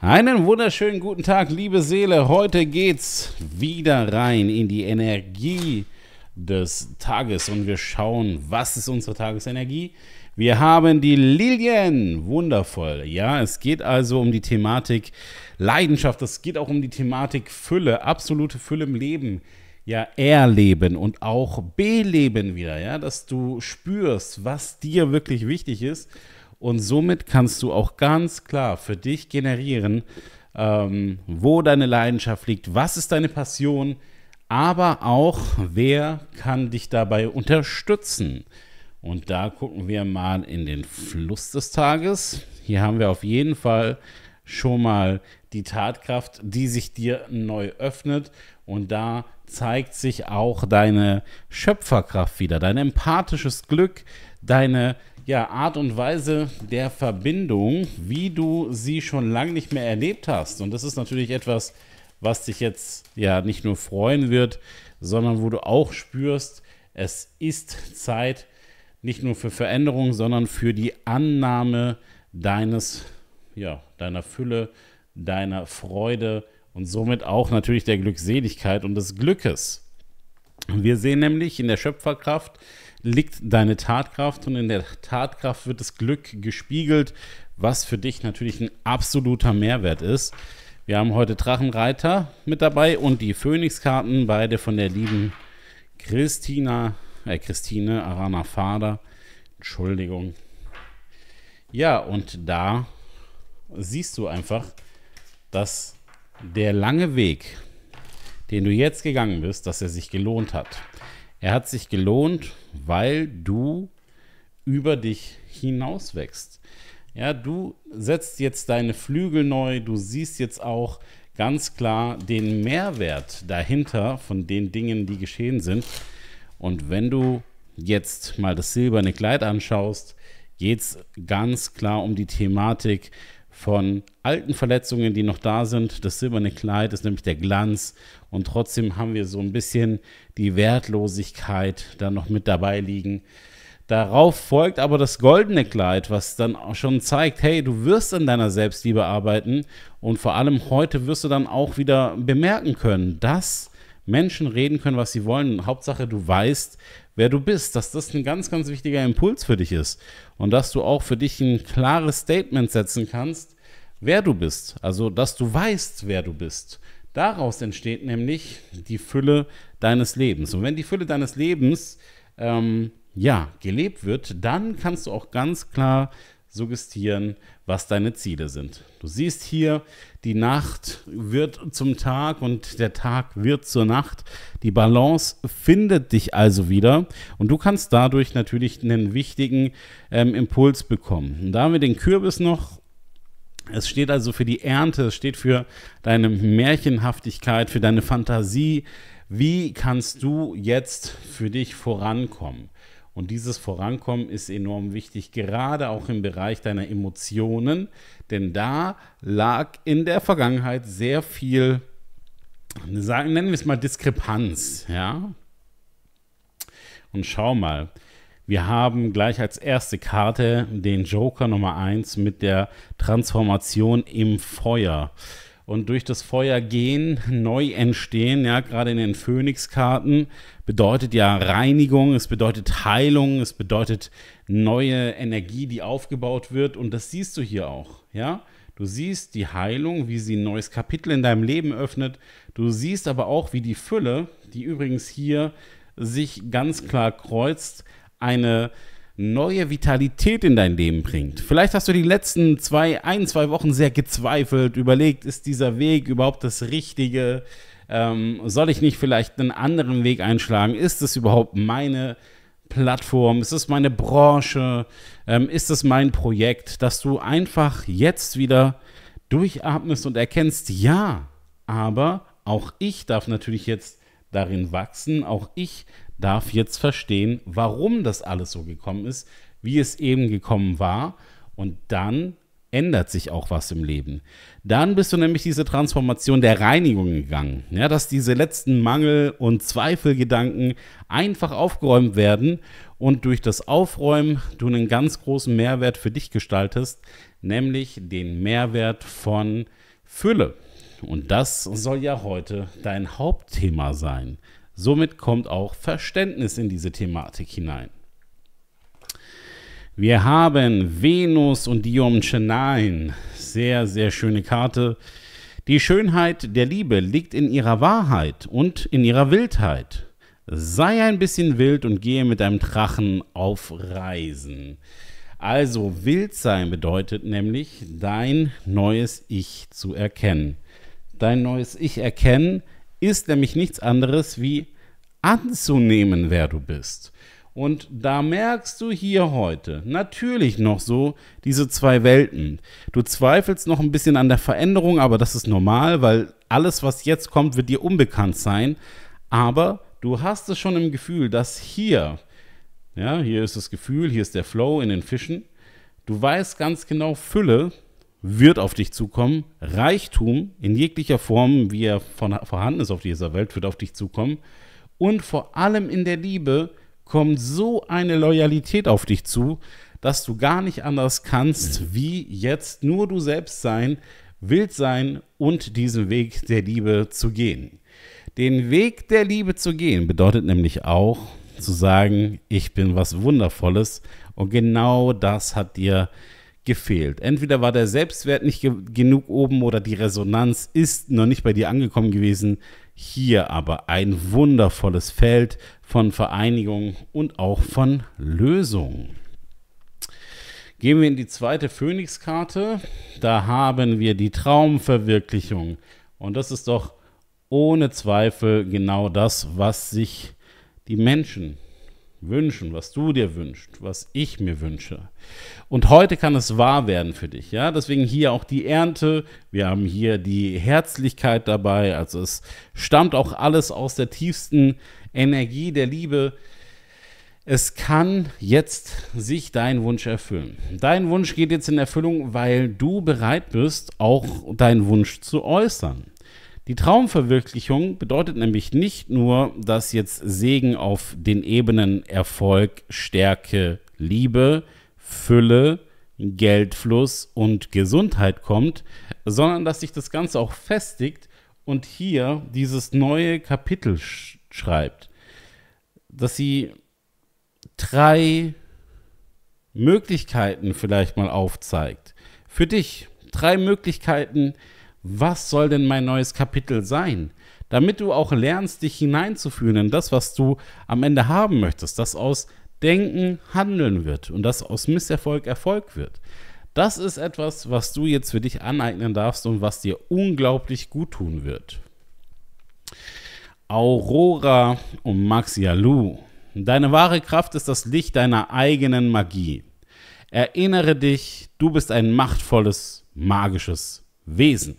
Einen wunderschönen guten Tag, liebe Seele. Heute geht's wieder rein in die Energie des Tages und wir schauen, was ist unsere Tagesenergie? Wir haben die Lilien. Wundervoll. Ja, es geht also um die Thematik Leidenschaft. Es geht auch um die Thematik Fülle, absolute Fülle im Leben ja erleben und auch beleben wieder, ja, dass du spürst, was dir wirklich wichtig ist und somit kannst du auch ganz klar für dich generieren, ähm, wo deine Leidenschaft liegt, was ist deine Passion, aber auch wer kann dich dabei unterstützen. Und da gucken wir mal in den Fluss des Tages. Hier haben wir auf jeden Fall schon mal die Tatkraft, die sich dir neu öffnet. Und da zeigt sich auch deine Schöpferkraft wieder, dein empathisches Glück, deine ja, Art und Weise der Verbindung, wie du sie schon lange nicht mehr erlebt hast. Und das ist natürlich etwas, was dich jetzt ja nicht nur freuen wird, sondern wo du auch spürst, es ist Zeit, nicht nur für Veränderung, sondern für die Annahme deines, ja, deiner Fülle, deiner Freude, und somit auch natürlich der Glückseligkeit und des Glückes. Wir sehen nämlich, in der Schöpferkraft liegt deine Tatkraft und in der Tatkraft wird das Glück gespiegelt, was für dich natürlich ein absoluter Mehrwert ist. Wir haben heute Drachenreiter mit dabei und die Phönixkarten, beide von der lieben Christina, äh Christine Arana Fader. Entschuldigung. Ja, und da siehst du einfach, dass der lange Weg, den du jetzt gegangen bist, dass er sich gelohnt hat. Er hat sich gelohnt, weil du über dich hinaus wächst. Ja, du setzt jetzt deine Flügel neu, du siehst jetzt auch ganz klar den Mehrwert dahinter von den Dingen, die geschehen sind. Und wenn du jetzt mal das silberne Kleid anschaust, geht es ganz klar um die Thematik, von alten Verletzungen, die noch da sind. Das silberne Kleid ist nämlich der Glanz und trotzdem haben wir so ein bisschen die Wertlosigkeit da noch mit dabei liegen. Darauf folgt aber das goldene Kleid, was dann auch schon zeigt, hey, du wirst an deiner Selbstliebe arbeiten und vor allem heute wirst du dann auch wieder bemerken können, dass Menschen reden können, was sie wollen. Hauptsache, du weißt, wer du bist, dass das ein ganz, ganz wichtiger Impuls für dich ist und dass du auch für dich ein klares Statement setzen kannst, wer du bist. Also, dass du weißt, wer du bist. Daraus entsteht nämlich die Fülle deines Lebens. Und wenn die Fülle deines Lebens ähm, ja gelebt wird, dann kannst du auch ganz klar suggestieren, was deine Ziele sind. Du siehst hier, die Nacht wird zum Tag und der Tag wird zur Nacht. Die Balance findet dich also wieder und du kannst dadurch natürlich einen wichtigen ähm, Impuls bekommen. Und da haben wir den Kürbis noch es steht also für die Ernte, es steht für deine Märchenhaftigkeit, für deine Fantasie. Wie kannst du jetzt für dich vorankommen? Und dieses Vorankommen ist enorm wichtig, gerade auch im Bereich deiner Emotionen, denn da lag in der Vergangenheit sehr viel, nennen wir es mal Diskrepanz, ja. Und schau mal, wir haben gleich als erste Karte den Joker Nummer 1 mit der Transformation im Feuer und durch das Feuer gehen, neu entstehen, ja, gerade in den Phönixkarten, bedeutet ja Reinigung, es bedeutet Heilung, es bedeutet neue Energie, die aufgebaut wird und das siehst du hier auch, ja? Du siehst die Heilung, wie sie ein neues Kapitel in deinem Leben öffnet. Du siehst aber auch, wie die Fülle, die übrigens hier sich ganz klar kreuzt, eine neue Vitalität in dein Leben bringt. Vielleicht hast du die letzten zwei, ein, zwei Wochen sehr gezweifelt, überlegt, ist dieser Weg überhaupt das Richtige? Ähm, soll ich nicht vielleicht einen anderen Weg einschlagen? Ist es überhaupt meine Plattform? Ist es meine Branche? Ähm, ist es mein Projekt? Dass du einfach jetzt wieder durchatmest und erkennst, ja, aber auch ich darf natürlich jetzt darin wachsen, auch ich darf jetzt verstehen, warum das alles so gekommen ist, wie es eben gekommen war. Und dann ändert sich auch was im Leben. Dann bist du nämlich diese Transformation der Reinigung gegangen, ja, dass diese letzten Mangel- und Zweifelgedanken einfach aufgeräumt werden und durch das Aufräumen du einen ganz großen Mehrwert für dich gestaltest, nämlich den Mehrwert von Fülle. Und das soll ja heute dein Hauptthema sein. Somit kommt auch Verständnis in diese Thematik hinein. Wir haben Venus und Chenain. Sehr, sehr schöne Karte. Die Schönheit der Liebe liegt in ihrer Wahrheit und in ihrer Wildheit. Sei ein bisschen wild und gehe mit einem Drachen auf Reisen. Also wild sein bedeutet nämlich, dein neues Ich zu erkennen. Dein neues Ich erkennen ist nämlich nichts anderes wie anzunehmen, wer du bist. Und da merkst du hier heute natürlich noch so diese zwei Welten. Du zweifelst noch ein bisschen an der Veränderung, aber das ist normal, weil alles, was jetzt kommt, wird dir unbekannt sein. Aber du hast es schon im Gefühl, dass hier, ja, hier ist das Gefühl, hier ist der Flow in den Fischen. Du weißt ganz genau, Fülle wird auf dich zukommen. Reichtum in jeglicher Form, wie er von, vorhanden ist auf dieser Welt, wird auf dich zukommen. Und vor allem in der Liebe kommt so eine Loyalität auf dich zu, dass du gar nicht anders kannst, mhm. wie jetzt nur du selbst sein, wild sein und diesen Weg der Liebe zu gehen. Den Weg der Liebe zu gehen bedeutet nämlich auch zu sagen, ich bin was Wundervolles und genau das hat dir gefehlt. Entweder war der Selbstwert nicht ge genug oben oder die Resonanz ist noch nicht bei dir angekommen gewesen. Hier aber ein wundervolles Feld von Vereinigung und auch von Lösung. Gehen wir in die zweite Phönixkarte. Da haben wir die Traumverwirklichung. Und das ist doch ohne Zweifel genau das, was sich die Menschen wünschen, was du dir wünschst, was ich mir wünsche. Und heute kann es wahr werden für dich, ja? Deswegen hier auch die Ernte, wir haben hier die Herzlichkeit dabei, also es stammt auch alles aus der tiefsten Energie der Liebe. Es kann jetzt sich dein Wunsch erfüllen. Dein Wunsch geht jetzt in Erfüllung, weil du bereit bist, auch deinen Wunsch zu äußern. Die Traumverwirklichung bedeutet nämlich nicht nur, dass jetzt Segen auf den Ebenen Erfolg, Stärke, Liebe, Fülle, Geldfluss und Gesundheit kommt, sondern dass sich das Ganze auch festigt und hier dieses neue Kapitel sch schreibt, dass sie drei Möglichkeiten vielleicht mal aufzeigt. Für dich drei Möglichkeiten, was soll denn mein neues Kapitel sein? Damit du auch lernst, dich hineinzufühlen in das, was du am Ende haben möchtest, das aus Denken Handeln wird und das aus Misserfolg Erfolg wird. Das ist etwas, was du jetzt für dich aneignen darfst und was dir unglaublich gut tun wird. Aurora und Maxialu. Deine wahre Kraft ist das Licht deiner eigenen Magie. Erinnere dich, du bist ein machtvolles, magisches Wesen.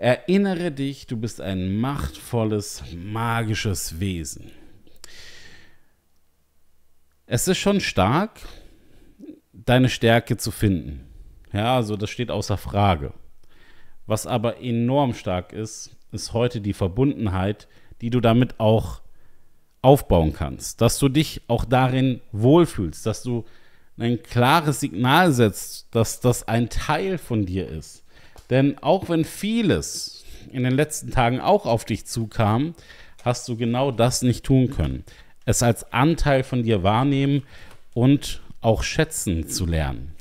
Erinnere dich, du bist ein machtvolles, magisches Wesen. Es ist schon stark, deine Stärke zu finden. Ja, also das steht außer Frage. Was aber enorm stark ist, ist heute die Verbundenheit, die du damit auch aufbauen kannst. Dass du dich auch darin wohlfühlst, dass du ein klares Signal setzt, dass das ein Teil von dir ist. Denn auch wenn vieles in den letzten Tagen auch auf dich zukam, hast du genau das nicht tun können. Es als Anteil von dir wahrnehmen und auch schätzen zu lernen.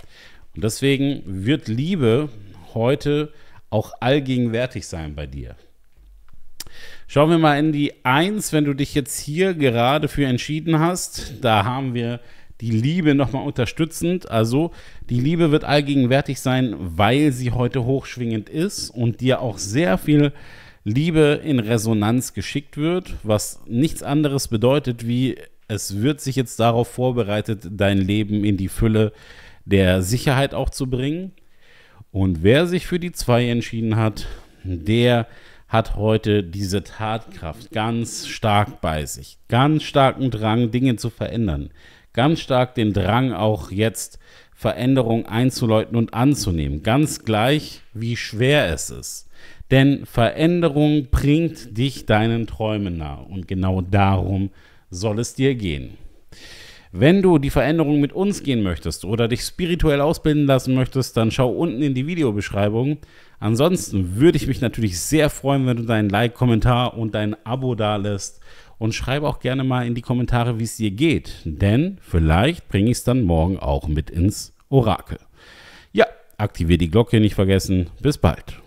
Und deswegen wird Liebe heute auch allgegenwärtig sein bei dir. Schauen wir mal in die 1, wenn du dich jetzt hier gerade für entschieden hast. Da haben wir die Liebe nochmal unterstützend. Also die Liebe wird allgegenwärtig sein, weil sie heute hochschwingend ist und dir auch sehr viel Liebe in Resonanz geschickt wird, was nichts anderes bedeutet, wie es wird sich jetzt darauf vorbereitet, dein Leben in die Fülle der Sicherheit auch zu bringen. Und wer sich für die zwei entschieden hat, der hat heute diese Tatkraft ganz stark bei sich, ganz starken Drang, Dinge zu verändern ganz stark den Drang, auch jetzt Veränderung einzuleuten und anzunehmen. Ganz gleich, wie schwer es ist. Denn Veränderung bringt dich deinen Träumen nah. Und genau darum soll es dir gehen. Wenn du die Veränderung mit uns gehen möchtest oder dich spirituell ausbilden lassen möchtest, dann schau unten in die Videobeschreibung. Ansonsten würde ich mich natürlich sehr freuen, wenn du deinen Like, Kommentar und dein Abo da lässt und schreibe auch gerne mal in die Kommentare, wie es dir geht. Denn vielleicht bringe ich es dann morgen auch mit ins Orakel. Ja, aktiviere die Glocke nicht vergessen. Bis bald.